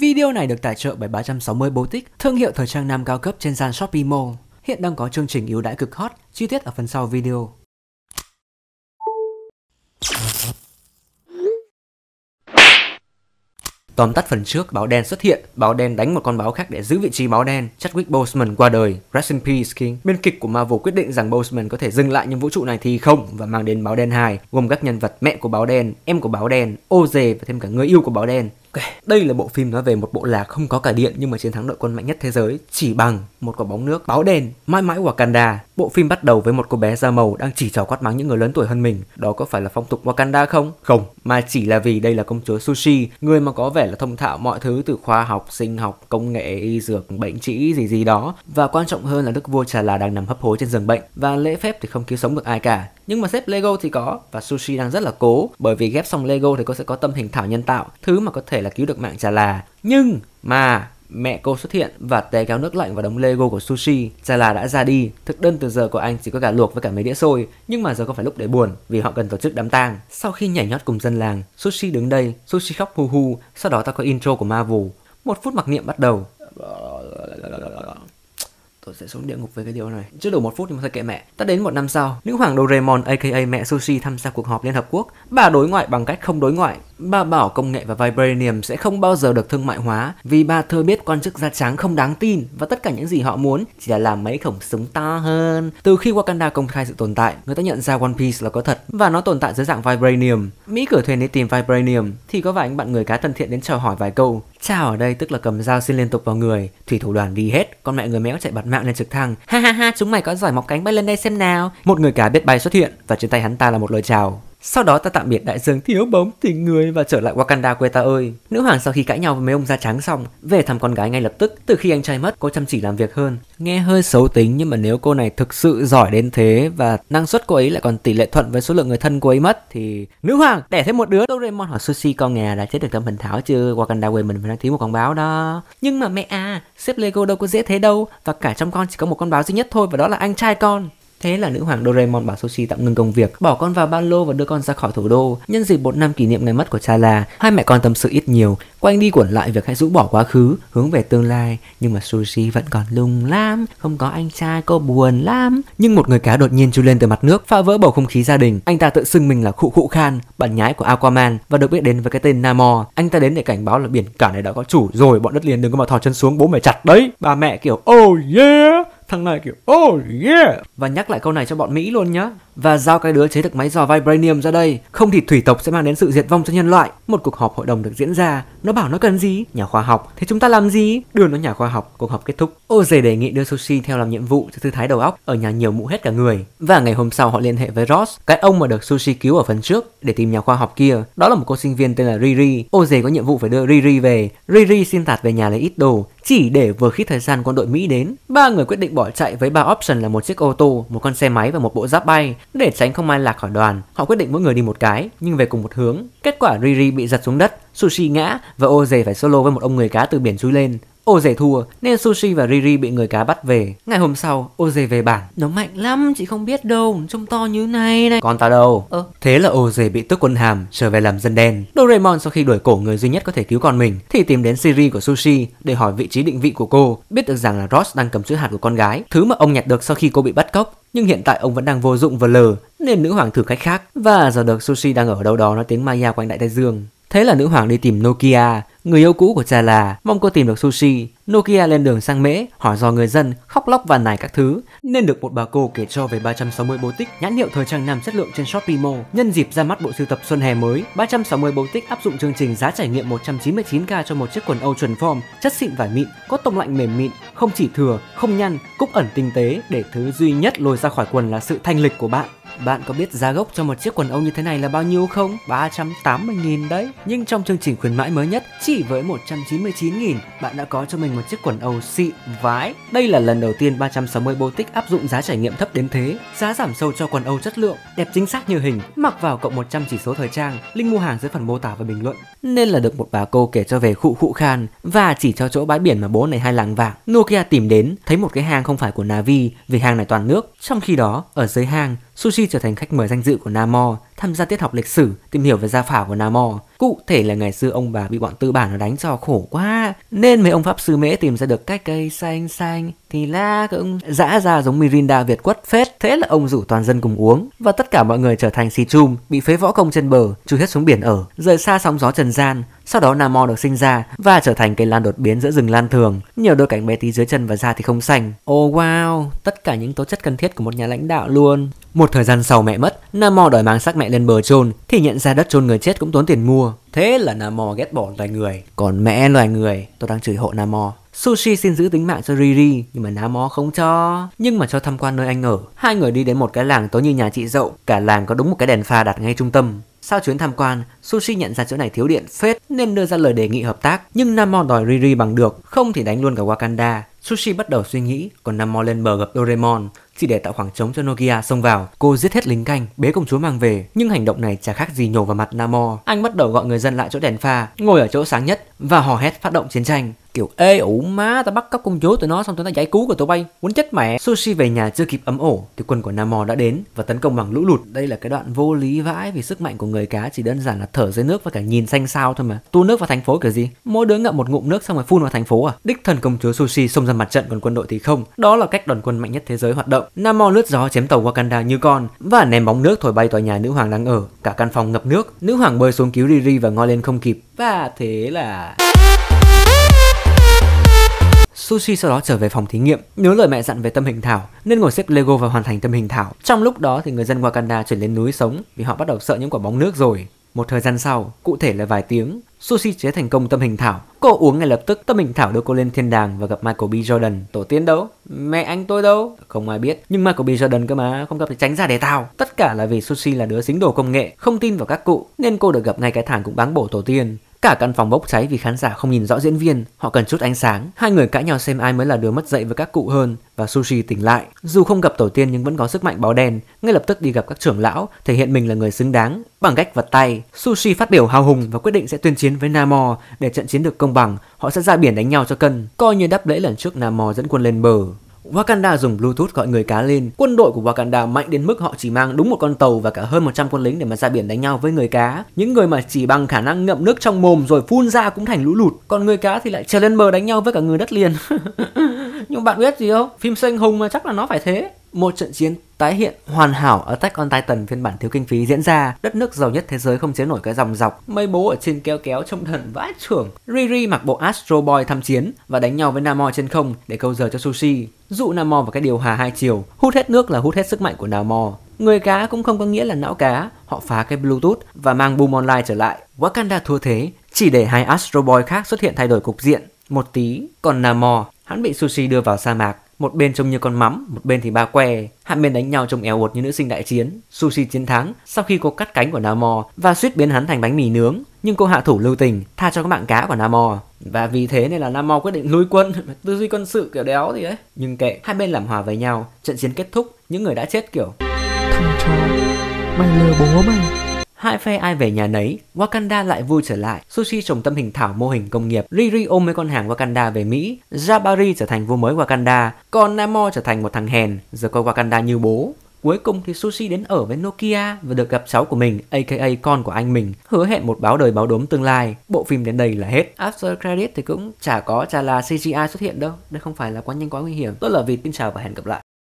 Video này được tài trợ bởi 360 Boutique, thương hiệu thời trang nam cao cấp trên sàn Shopee Mall. Hiện đang có chương trình ưu đãi cực hot, chi tiết ở phần sau video. Tóm tắt phần trước, báo đen xuất hiện, báo đen đánh một con báo khác để giữ vị trí báo đen. Chadwick Boseman qua đời, rest in peace King. Biên kịch của Marvel quyết định rằng Boseman có thể dừng lại những vũ trụ này thì không và mang đến báo đen 2, gồm các nhân vật mẹ của báo đen, em của báo đen, ô dề và thêm cả người yêu của báo đen. Ok, đây là bộ phim nói về một bộ lạc không có cả điện nhưng mà chiến thắng đội quân mạnh nhất thế giới chỉ bằng một quả bóng nước báo đen mãi mãi Wakanda. Bộ phim bắt đầu với một cô bé da màu đang chỉ trò quát mắng những người lớn tuổi hơn mình. Đó có phải là phong tục Wakanda không? Không, mà chỉ là vì đây là công chúa Sushi, người mà có vẻ là thông thạo mọi thứ từ khoa học, sinh học, công nghệ, y dược, bệnh trĩ gì gì đó. Và quan trọng hơn là đức vua trà là đang nằm hấp hối trên giường bệnh và lễ phép thì không cứu sống được ai cả. Nhưng mà xếp Lego thì có và Sushi đang rất là cố bởi vì ghép xong Lego thì cô sẽ có tâm hình thảo nhân tạo, thứ mà có thể là cứu được mạng Trà La, Nhưng mà mẹ cô xuất hiện và té gáo nước lạnh vào đống Lego của Sushi. Trà La đã ra đi, thực đơn từ giờ của anh chỉ có cả luộc với cả mấy đĩa xôi, nhưng mà giờ có phải lúc để buồn vì họ cần tổ chức đám tang. Sau khi nhảy nhót cùng dân làng, Sushi đứng đây, Sushi khóc hu hu, sau đó ta có intro của Marvel. Một phút mặc niệm bắt đầu, tôi sẽ xuống địa ngục với cái điều này chưa đủ một phút nhưng mà thôi kệ mẹ ta đến một năm sau nữ hoàng Doraemon aka mẹ sushi tham gia cuộc họp liên hợp quốc bà đối ngoại bằng cách không đối ngoại bà bảo công nghệ và vibranium sẽ không bao giờ được thương mại hóa vì bà thừa biết quan chức da trắng không đáng tin và tất cả những gì họ muốn chỉ là làm mấy khổng súng to hơn từ khi wakanda công khai sự tồn tại người ta nhận ra one piece là có thật và nó tồn tại dưới dạng vibranium mỹ cử thuyền đi tìm vibranium thì có vài anh bạn người cá thân thiện đến chào hỏi vài câu Chào ở đây tức là cầm dao xin liên tục vào người, thủy thủ đoàn đi hết, con mẹ người méo chạy bật mạng lên trực thăng. Ha ha ha, chúng mày có giỏi mọc cánh bay lên đây xem nào. Một người cá biết bay xuất hiện và trên tay hắn ta là một lời chào. Sau đó ta tạm biệt đại dương thiếu bóng tình người và trở lại Wakanda quê ta ơi. Nữ hoàng sau khi cãi nhau với mấy ông da trắng xong, về thăm con gái ngay lập tức. Từ khi anh trai mất, cô chăm chỉ làm việc hơn. Nghe hơi xấu tính nhưng mà nếu cô này thực sự giỏi đến thế và năng suất cô ấy lại còn tỷ lệ thuận với số lượng người thân cô ấy mất thì nữ hoàng đẻ thêm một đứa. Doraemon hỏi Sushi con nhà đã chết được tâm hình thảo chưa? Wakanda quê mình phải đăng ký một con báo đó. Nhưng mà mẹ à, xếp Lego đâu có dễ thế đâu và cả trong con chỉ có một con báo duy nhất thôi và đó là anh trai con. Thế là nữ hoàng Doraemon bảo sushi tạm ngừng công việc, bỏ con vào ba lô và đưa con ra khỏi thủ đô. Nhân dịp một năm kỷ niệm ngày mất của cha là, hai mẹ con tâm sự ít nhiều, quanh đi quẩn lại việc hãy rũ bỏ quá khứ, hướng về tương lai. Nhưng mà sushi vẫn còn lùng lam không có anh trai cô buồn lắm. Nhưng một người cá đột nhiên chui lên từ mặt nước, phá vỡ bầu không khí gia đình. Anh ta tự xưng mình là Khụ Khụ Khan, bản nhái của Aquaman và được biết đến với cái tên Namor. Anh ta đến để cảnh báo là biển cả này đã có chủ rồi, bọn đất liền đừng có mà thò chân xuống bố mày chặt đấy. ba mẹ kiểu oh yeah Thằng này kiểu, oh yeah! Và nhắc lại câu này cho bọn Mỹ luôn nhá và giao cái đứa chế được máy dò vibranium ra đây, không thì thủy tộc sẽ mang đến sự diệt vong cho nhân loại. Một cuộc họp hội đồng được diễn ra, nó bảo nó cần gì? Nhà khoa học. Thế chúng ta làm gì? Đưa nó nhà khoa học, cuộc họp kết thúc. ô dề đề nghị đưa Sushi theo làm nhiệm vụ cho thư thái đầu óc ở nhà nhiều mũ hết cả người. Và ngày hôm sau họ liên hệ với Ross, cái ông mà được Sushi cứu ở phần trước để tìm nhà khoa học kia. Đó là một cô sinh viên tên là Riri. ô dề có nhiệm vụ phải đưa Riri về. Riri xin tạt về nhà lấy ít đồ, chỉ để vừa khi thời gian quân đội Mỹ đến. Ba người quyết định bỏ chạy với ba option là một chiếc ô tô, một con xe máy và một bộ giáp bay. Để tránh không ai lạc khỏi đoàn, họ quyết định mỗi người đi một cái, nhưng về cùng một hướng. Kết quả Riri bị giật xuống đất, Sushi ngã và Oze phải solo với một ông người cá từ biển chui lên. Oze thua nên Sushi và Riri bị người cá bắt về. Ngày hôm sau, Oze về bản. Nó mạnh lắm, chị không biết đâu, trông to như này này. Còn ta đâu? Ờ. Thế là Oze bị tước quân hàm, trở về làm dân đen. Doraemon sau khi đuổi cổ người duy nhất có thể cứu con mình thì tìm đến Siri của Sushi để hỏi vị trí định vị của cô. Biết được rằng là Ross đang cầm chữ hạt của con gái, thứ mà ông nhặt được sau khi cô bị bắt cóc. Nhưng hiện tại ông vẫn đang vô dụng và lờ nên nữ hoàng thử cách khác và giờ được Sushi đang ở đâu đó nói tiếng Maya quanh đại tây dương. Thế là nữ hoàng đi tìm Nokia Người yêu cũ của Trà là mong cô tìm được sushi. Nokia lên đường sang Mễ, hỏi dò người dân, khóc lóc và nài các thứ. Nên được một bà cô kể cho về 360 bố tích nhãn hiệu thời trang nam chất lượng trên Shopee Mo. Nhân dịp ra mắt bộ sưu tập xuân hè mới, 360 bố tích áp dụng chương trình giá trải nghiệm 199k cho một chiếc quần Âu chuẩn form, chất xịn vải mịn, có tông lạnh mềm mịn, không chỉ thừa, không nhăn, cúc ẩn tinh tế để thứ duy nhất lôi ra khỏi quần là sự thanh lịch của bạn. Bạn có biết giá gốc cho một chiếc quần âu như thế này là bao nhiêu không? 380.000 đấy. Nhưng trong chương trình khuyến mãi mới nhất, chỉ với 199.000, bạn đã có cho mình một chiếc quần âu xịn vái. Đây là lần đầu tiên 360 Boutique áp dụng giá trải nghiệm thấp đến thế. Giá giảm sâu cho quần âu chất lượng, đẹp chính xác như hình, mặc vào cộng 100 chỉ số thời trang. Link mua hàng dưới phần mô tả và bình luận. Nên là được một bà cô kể cho về khụ khụ khan và chỉ cho chỗ bãi biển mà bố này hay làng vàng. Nokia tìm đến, thấy một cái hàng không phải của Navi vì hàng này toàn nước. Trong khi đó, ở dưới hàng Sushi trở thành khách mời danh dự của Namor tham gia tiết học lịch sử, tìm hiểu về gia phả của Nam Cụ thể là ngày xưa ông bà bị bọn tư bản nó đánh cho khổ quá, nên mấy ông pháp sư mễ tìm ra được cái cây xanh xanh thì la cũng dã ra giống Mirinda Việt quất phết. Thế là ông rủ toàn dân cùng uống và tất cả mọi người trở thành xì chum, bị phế võ công trên bờ, chui hết xuống biển ở, rời xa sóng gió trần gian. Sau đó Nam được sinh ra và trở thành cây lan đột biến giữa rừng lan thường. Nhiều đôi cánh bé tí dưới chân và da thì không xanh. Oh wow, tất cả những tố chất cần thiết của một nhà lãnh đạo luôn. Một thời gian sau mẹ mất, Nam đòi mang xác mẹ mẹ lên bờ chôn thì nhận ra đất chôn người chết cũng tốn tiền mua. Thế là Namor ghét bỏ loài người. Còn mẹ loài người, tôi đang chửi hộ Namor. Sushi xin giữ tính mạng cho Riri nhưng mà Namo không cho. Nhưng mà cho tham quan nơi anh ở. Hai người đi đến một cái làng tối như nhà chị dậu. Cả làng có đúng một cái đèn pha đặt ngay trung tâm. Sau chuyến tham quan, Sushi nhận ra chỗ này thiếu điện phết nên đưa ra lời đề nghị hợp tác. Nhưng Namo đòi Riri bằng được, không thì đánh luôn cả Wakanda. Sushi bắt đầu suy nghĩ, còn Namo lên bờ gặp Doraemon chỉ để tạo khoảng trống cho Nokia xông vào. Cô giết hết lính canh, bế công chúa mang về, nhưng hành động này chả khác gì nhổ vào mặt Namor. Anh bắt đầu gọi người dân lại chỗ đèn pha, ngồi ở chỗ sáng nhất và hò hét phát động chiến tranh kiểu ê ủ má ta bắt cóc công chúa tụi nó xong tụi nó giải cứu của tụi bay muốn chết mẹ sushi về nhà chưa kịp ấm ổ thì quân của namor đã đến và tấn công bằng lũ lụt đây là cái đoạn vô lý vãi vì sức mạnh của người cá chỉ đơn giản là thở dưới nước và cả nhìn xanh sao thôi mà tu nước vào thành phố kiểu gì mỗi đứa ngậm một ngụm nước xong rồi phun vào thành phố à đích thần công chúa sushi xông ra mặt trận còn quân đội thì không đó là cách đoàn quân mạnh nhất thế giới hoạt động động, Namor lướt gió chém tàu Wakanda như con và ném bóng nước thổi bay tòa nhà nữ hoàng đang ở. Cả căn phòng ngập nước, nữ hoàng bơi xuống cứu Riri và ngoi lên không kịp. Và thế là... Sushi sau đó trở về phòng thí nghiệm, nhớ lời mẹ dặn về tâm hình thảo nên ngồi xếp Lego và hoàn thành tâm hình thảo. Trong lúc đó thì người dân Wakanda chuyển lên núi sống vì họ bắt đầu sợ những quả bóng nước rồi. Một thời gian sau, cụ thể là vài tiếng, Sushi chế thành công tâm hình thảo. Cô uống ngay lập tức tâm hình thảo đưa cô lên thiên đàng và gặp Michael B. Jordan. Tổ tiên đâu? Mẹ anh tôi đâu? Không ai biết. Nhưng Michael B. Jordan cơ mà, không gặp phải tránh ra để tao. Tất cả là vì Sushi là đứa dính đồ công nghệ, không tin vào các cụ, nên cô được gặp ngay cái thằng cũng báng bổ tổ tiên. Cả căn phòng bốc cháy vì khán giả không nhìn rõ diễn viên, họ cần chút ánh sáng. Hai người cãi nhau xem ai mới là đứa mất dạy với các cụ hơn và Sushi tỉnh lại. Dù không gặp tổ tiên nhưng vẫn có sức mạnh báo đen, ngay lập tức đi gặp các trưởng lão, thể hiện mình là người xứng đáng bằng cách vật tay. Sushi phát biểu hào hùng và quyết định sẽ tuyên chiến với Namor để trận chiến được công bằng, họ sẽ ra biển đánh nhau cho cân, coi như đáp lễ lần trước Namor dẫn quân lên bờ. Wakanda dùng Bluetooth gọi người cá lên. Quân đội của Wakanda mạnh đến mức họ chỉ mang đúng một con tàu và cả hơn 100 quân lính để mà ra biển đánh nhau với người cá. Những người mà chỉ bằng khả năng ngậm nước trong mồm rồi phun ra cũng thành lũ lụt. Còn người cá thì lại trèo lên bờ đánh nhau với cả người đất liền. Nhưng bạn biết gì không? Phim sinh hùng mà chắc là nó phải thế. Một trận chiến tái hiện hoàn hảo ở Attack on Titan phiên bản thiếu kinh phí diễn ra, đất nước giàu nhất thế giới không chế nổi cái dòng dọc, mây bố ở trên kéo kéo trông thần vãi trưởng. Riri mặc bộ Astro Boy tham chiến và đánh nhau với Namor trên không để câu giờ cho Sushi. Dụ Namor vào cái điều hòa hai chiều, hút hết nước là hút hết sức mạnh của Namor. Người cá cũng không có nghĩa là não cá, họ phá cái Bluetooth và mang Boom Online trở lại. Wakanda thua thế, chỉ để hai Astro Boy khác xuất hiện thay đổi cục diện một tí, còn Namor, hắn bị Sushi đưa vào sa mạc một bên trông như con mắm, một bên thì ba que. Hai bên đánh nhau trông éo uột như nữ sinh đại chiến. Sushi chiến thắng sau khi cô cắt cánh của Namor và suýt biến hắn thành bánh mì nướng. Nhưng cô hạ thủ lưu tình, tha cho các bạn cá của Namor. Và vì thế nên là Namor quyết định lui quân, tư duy quân sự kiểu đéo gì ấy. Nhưng kệ, hai bên làm hòa với nhau, trận chiến kết thúc, những người đã chết kiểu... Thằng chó, mày lừa bố mày, Hai phe ai về nhà nấy, Wakanda lại vui trở lại. Sushi trồng tâm hình thảo mô hình công nghiệp, Riri ôm mấy con hàng Wakanda về Mỹ, Jabari trở thành vua mới Wakanda, còn Namor trở thành một thằng hèn, giờ coi Wakanda như bố. Cuối cùng thì Sushi đến ở với Nokia và được gặp cháu của mình, aka con của anh mình, hứa hẹn một báo đời báo đốm tương lai. Bộ phim đến đây là hết. After credit thì cũng chả có chả là CGI xuất hiện đâu, đây không phải là quá nhanh quá nguy hiểm. Tôi là Vịt, xin chào và hẹn gặp lại.